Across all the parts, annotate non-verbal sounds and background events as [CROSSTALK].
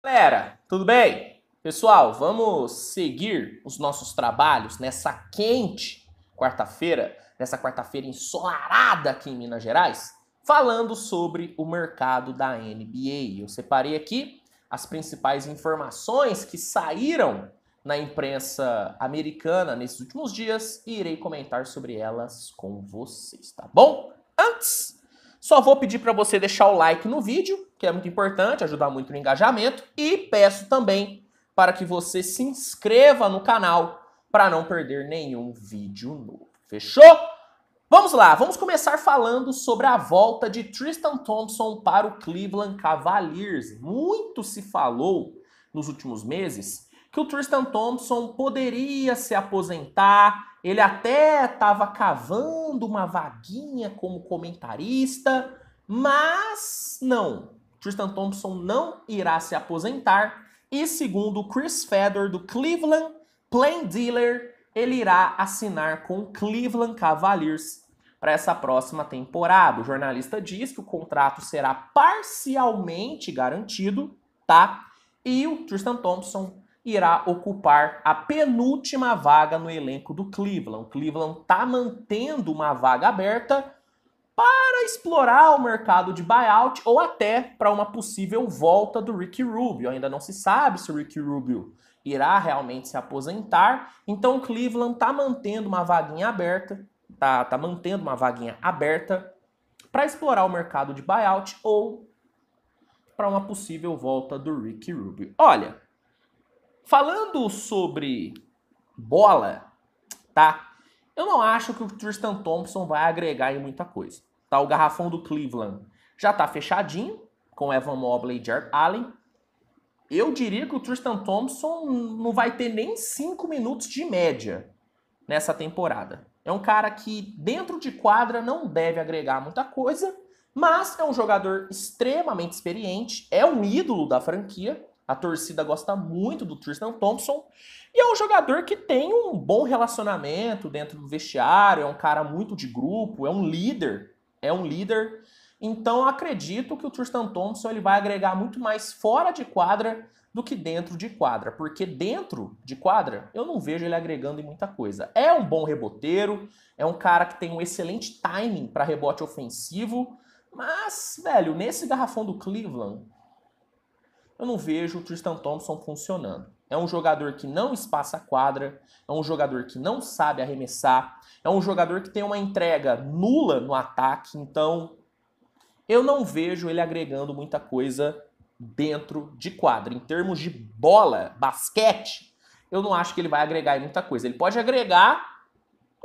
Galera, tudo bem? Pessoal, vamos seguir os nossos trabalhos nessa quente quarta-feira, nessa quarta-feira ensolarada aqui em Minas Gerais, falando sobre o mercado da NBA. Eu separei aqui as principais informações que saíram na imprensa americana nesses últimos dias e irei comentar sobre elas com vocês, tá bom? Antes, só vou pedir para você deixar o like no vídeo que é muito importante, ajudar muito no engajamento. E peço também para que você se inscreva no canal para não perder nenhum vídeo novo. Fechou? Vamos lá, vamos começar falando sobre a volta de Tristan Thompson para o Cleveland Cavaliers. Muito se falou nos últimos meses que o Tristan Thompson poderia se aposentar, ele até estava cavando uma vaguinha como comentarista, mas não. Tristan Thompson não irá se aposentar. E segundo Chris Fedor do Cleveland Plain Dealer, ele irá assinar com o Cleveland Cavaliers para essa próxima temporada. O jornalista diz que o contrato será parcialmente garantido, tá? E o Tristan Thompson irá ocupar a penúltima vaga no elenco do Cleveland. O Cleveland tá mantendo uma vaga aberta para explorar o mercado de buyout ou até para uma possível volta do Ricky Rubio. Ainda não se sabe se o Ricky Rubio irá realmente se aposentar, então o Cleveland está mantendo uma vaguinha aberta, tá, tá mantendo uma vaguinha aberta para explorar o mercado de buyout ou para uma possível volta do Ricky Rubio. Olha, falando sobre bola, tá? Eu não acho que o Tristan Thompson vai agregar em muita coisa. Tá, o garrafão do Cleveland já tá fechadinho, com Evan Mobley e Jared Allen. Eu diria que o Tristan Thompson não vai ter nem cinco minutos de média nessa temporada. É um cara que dentro de quadra não deve agregar muita coisa, mas é um jogador extremamente experiente, é um ídolo da franquia. A torcida gosta muito do Tristan Thompson e é um jogador que tem um bom relacionamento dentro do vestiário, é um cara muito de grupo, é um líder é um líder. Então acredito que o Tristan Thompson ele vai agregar muito mais fora de quadra do que dentro de quadra, porque dentro de quadra eu não vejo ele agregando em muita coisa. É um bom reboteiro, é um cara que tem um excelente timing para rebote ofensivo, mas, velho, nesse garrafão do Cleveland, eu não vejo o Tristan Thompson funcionando. É um jogador que não espaça a quadra, é um jogador que não sabe arremessar, é um jogador que tem uma entrega nula no ataque, então eu não vejo ele agregando muita coisa dentro de quadra. Em termos de bola, basquete, eu não acho que ele vai agregar muita coisa. Ele pode agregar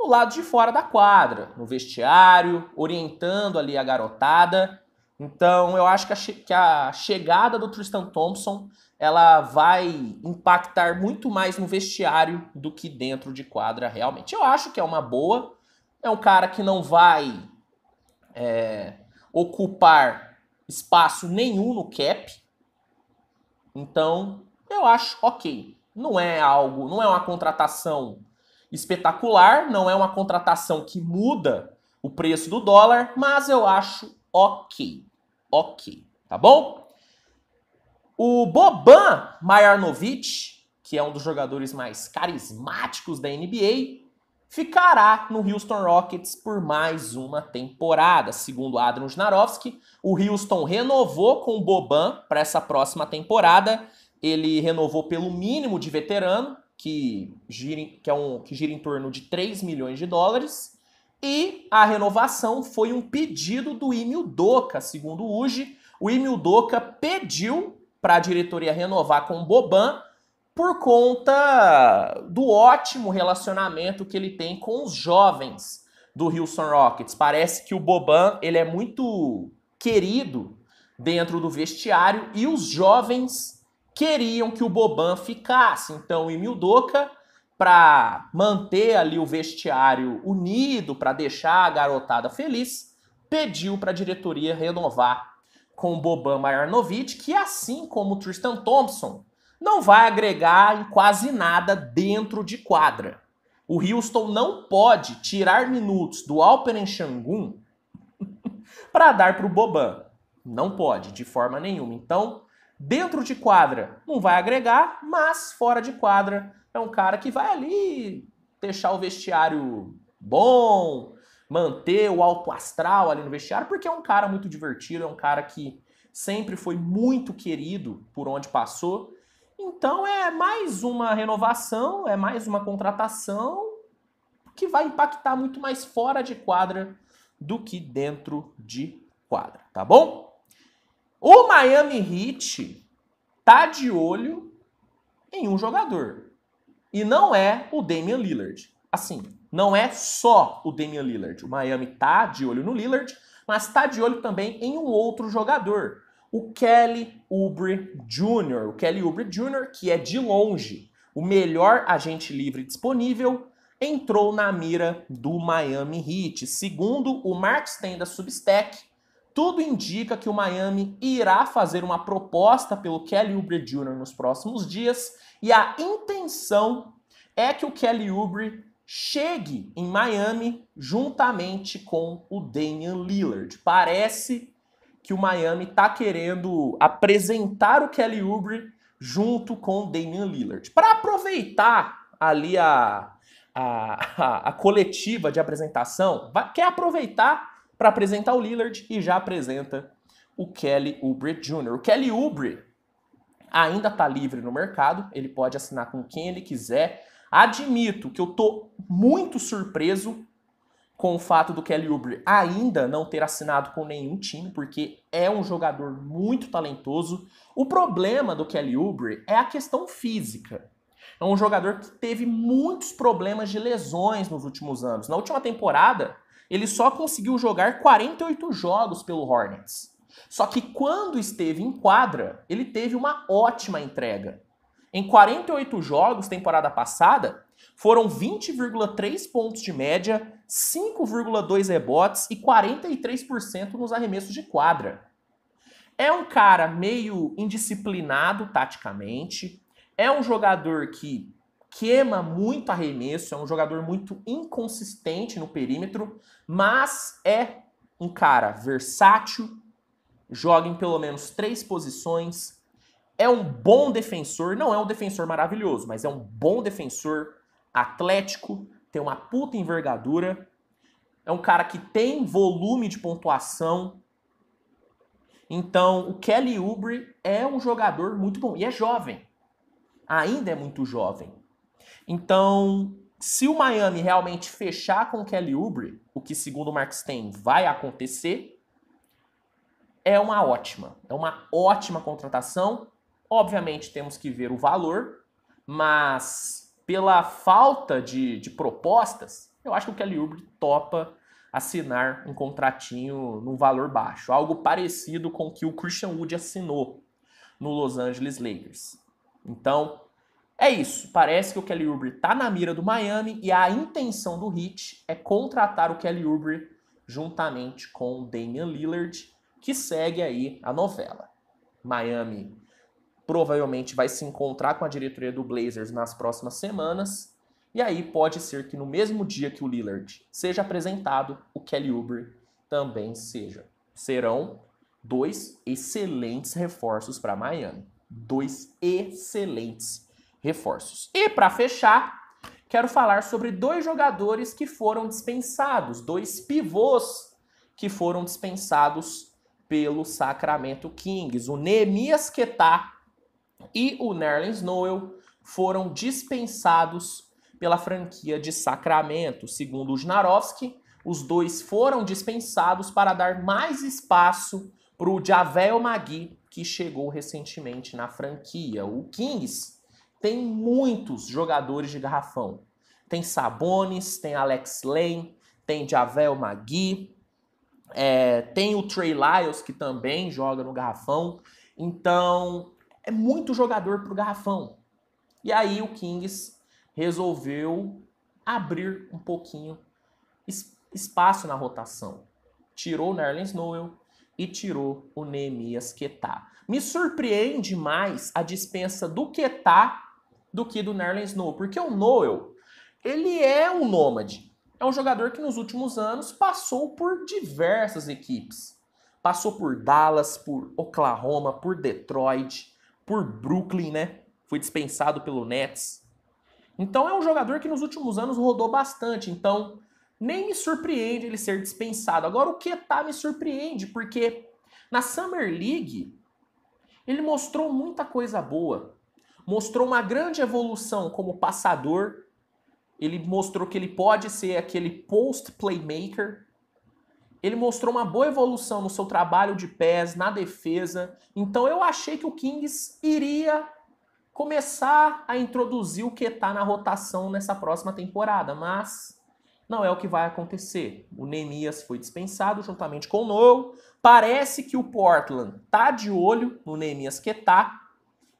no lado de fora da quadra, no vestiário, orientando ali a garotada, então, eu acho que a, que a chegada do Tristan Thompson ela vai impactar muito mais no vestiário do que dentro de quadra realmente. Eu acho que é uma boa. É um cara que não vai é, ocupar espaço nenhum no cap. Então, eu acho ok. Não é algo, não é uma contratação espetacular, não é uma contratação que muda o preço do dólar, mas eu acho Ok. Ok. Tá bom? O Boban Majarnovic, que é um dos jogadores mais carismáticos da NBA, ficará no Houston Rockets por mais uma temporada. Segundo Adrian Jnarovski, o Houston renovou com o Boban para essa próxima temporada. Ele renovou pelo mínimo de veterano, que gira, em, que é um, que gira em torno de 3 milhões de dólares. E a renovação foi um pedido do Emil Doca, segundo o Uji. O Emil Doca pediu para a diretoria renovar com o Boban por conta do ótimo relacionamento que ele tem com os jovens do Houston Rockets. Parece que o Boban ele é muito querido dentro do vestiário e os jovens queriam que o Boban ficasse. Então, o Emil Doca para manter ali o vestiário unido, para deixar a garotada feliz, pediu para a diretoria renovar com Boban Marjanovic, que assim como Tristan Thompson, não vai agregar em quase nada dentro de quadra. O Houston não pode tirar minutos do Alperen Shangun [LAUGHS] para dar para o Boban. Não pode, de forma nenhuma. Então, Dentro de quadra não vai agregar, mas fora de quadra é um cara que vai ali deixar o vestiário bom, manter o alto astral ali no vestiário, porque é um cara muito divertido, é um cara que sempre foi muito querido por onde passou. Então é mais uma renovação, é mais uma contratação que vai impactar muito mais fora de quadra do que dentro de quadra, tá bom? O Miami Heat tá de olho em um jogador. E não é o Damian Lillard. Assim, não é só o Damian Lillard. O Miami tá de olho no Lillard, mas tá de olho também em um outro jogador, o Kelly Oubre Jr. O Kelly Oubre Jr., que é de longe o melhor agente livre disponível, entrou na mira do Miami Heat. Segundo o Mark Stein da Substack, tudo indica que o Miami irá fazer uma proposta pelo Kelly Oubre Jr. nos próximos dias e a intenção é que o Kelly Oubre chegue em Miami juntamente com o Damian Lillard. Parece que o Miami está querendo apresentar o Kelly Oubre junto com o Damian Lillard. Para aproveitar ali a, a, a, a coletiva de apresentação, vai, quer aproveitar para apresentar o Lillard e já apresenta o Kelly Oubre Jr. O Kelly Oubre ainda está livre no mercado, ele pode assinar com quem ele quiser. Admito que eu estou muito surpreso com o fato do Kelly Oubre ainda não ter assinado com nenhum time, porque é um jogador muito talentoso. O problema do Kelly Oubre é a questão física. É um jogador que teve muitos problemas de lesões nos últimos anos. Na última temporada, ele só conseguiu jogar 48 jogos pelo Hornets. Só que quando esteve em quadra, ele teve uma ótima entrega. Em 48 jogos, temporada passada, foram 20,3 pontos de média, 5,2 rebotes e 43% nos arremessos de quadra. É um cara meio indisciplinado taticamente, é um jogador que queima muito arremesso, é um jogador muito inconsistente no perímetro, mas é um cara versátil, joga em pelo menos três posições, é um bom defensor, não é um defensor maravilhoso, mas é um bom defensor, atlético, tem uma puta envergadura, é um cara que tem volume de pontuação. Então, o Kelly Oubre é um jogador muito bom e é jovem. Ainda é muito jovem. Então, se o Miami realmente fechar com o Kelly Oubre, o que segundo o Mark Stein vai acontecer, é uma ótima, é uma ótima contratação. Obviamente temos que ver o valor, mas pela falta de, de propostas, eu acho que o Kelly Oubre topa assinar um contratinho num valor baixo, algo parecido com o que o Christian Wood assinou no Los Angeles Lakers. Então, é isso, parece que o Kelly Oubre tá na mira do Miami e a intenção do Heat é contratar o Kelly Oubre juntamente com o Damian Lillard, que segue aí a novela. Miami provavelmente vai se encontrar com a diretoria do Blazers nas próximas semanas, e aí pode ser que no mesmo dia que o Lillard seja apresentado, o Kelly Oubre também seja. Serão dois excelentes reforços para Miami. Dois excelentes reforços. E para fechar, quero falar sobre dois jogadores que foram dispensados, dois pivôs que foram dispensados pelo Sacramento Kings. O Neemias Quetá e o Nerlens Noel foram dispensados pela franquia de Sacramento. Segundo o Jnarovski, os dois foram dispensados para dar mais espaço para o Javel Magui, que chegou recentemente na franquia. O Kings tem muitos jogadores de garrafão. Tem Sabonis, tem Alex Lane, tem Javel Magui, é, tem o Trey Lyles, que também joga no garrafão. Então, é muito jogador para o garrafão. E aí o Kings resolveu abrir um pouquinho espaço na rotação. Tirou o Nerlens Noel e tirou o Neemias Quetá. Me surpreende mais a dispensa do Quetá do que do Nerlens Noel, porque o Noel, ele é um nômade. É um jogador que nos últimos anos passou por diversas equipes. Passou por Dallas, por Oklahoma, por Detroit, por Brooklyn, né? Foi dispensado pelo Nets. Então é um jogador que nos últimos anos rodou bastante. Então nem me surpreende ele ser dispensado. Agora o Ketá me surpreende porque na Summer League ele mostrou muita coisa boa mostrou uma grande evolução como passador. Ele mostrou que ele pode ser aquele post playmaker. Ele mostrou uma boa evolução no seu trabalho de pés, na defesa. Então eu achei que o Kings iria começar a introduzir o que está na rotação nessa próxima temporada, mas não é o que vai acontecer. O Nemias foi dispensado juntamente com o Noel. Parece que o Portland tá de olho no Nemias Quetá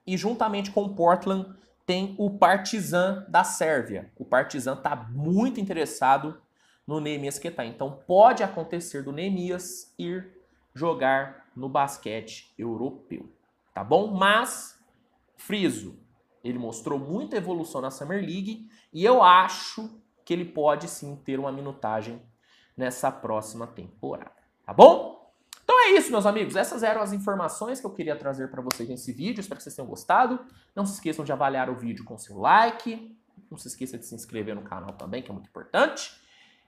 e juntamente com o Portland tem o Partizan da Sérvia. O Partizan está muito interessado no Neemias tá. Então pode acontecer do Neemias ir jogar no basquete europeu, tá bom? Mas friso, ele mostrou muita evolução na Summer League e eu acho que ele pode sim ter uma minutagem nessa próxima temporada, tá bom? é isso, meus amigos. Essas eram as informações que eu queria trazer para vocês nesse vídeo. Espero que vocês tenham gostado. Não se esqueçam de avaliar o vídeo com seu like. Não se esqueça de se inscrever no canal também, que é muito importante.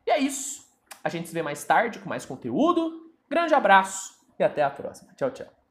E é isso. A gente se vê mais tarde com mais conteúdo. Grande abraço e até a próxima. Tchau, tchau.